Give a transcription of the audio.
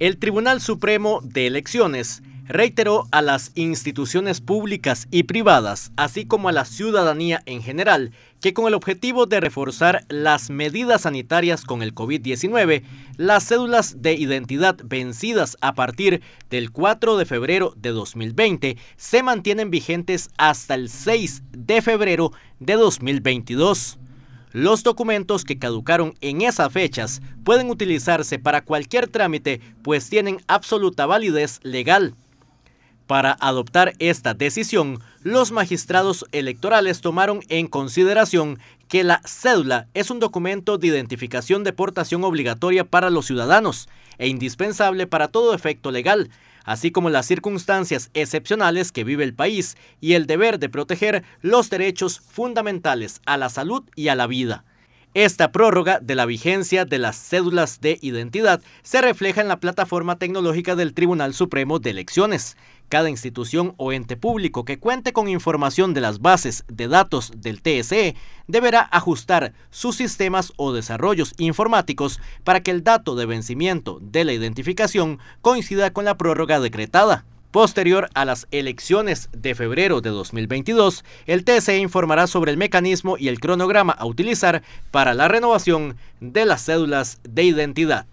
El Tribunal Supremo de Elecciones reiteró a las instituciones públicas y privadas, así como a la ciudadanía en general, que con el objetivo de reforzar las medidas sanitarias con el COVID-19, las cédulas de identidad vencidas a partir del 4 de febrero de 2020 se mantienen vigentes hasta el 6 de febrero de 2022. Los documentos que caducaron en esas fechas pueden utilizarse para cualquier trámite, pues tienen absoluta validez legal. Para adoptar esta decisión, los magistrados electorales tomaron en consideración que la cédula es un documento de identificación de portación obligatoria para los ciudadanos e indispensable para todo efecto legal, así como las circunstancias excepcionales que vive el país y el deber de proteger los derechos fundamentales a la salud y a la vida. Esta prórroga de la vigencia de las cédulas de identidad se refleja en la plataforma tecnológica del Tribunal Supremo de Elecciones. Cada institución o ente público que cuente con información de las bases de datos del TSE deberá ajustar sus sistemas o desarrollos informáticos para que el dato de vencimiento de la identificación coincida con la prórroga decretada. Posterior a las elecciones de febrero de 2022, el TSE informará sobre el mecanismo y el cronograma a utilizar para la renovación de las cédulas de identidad.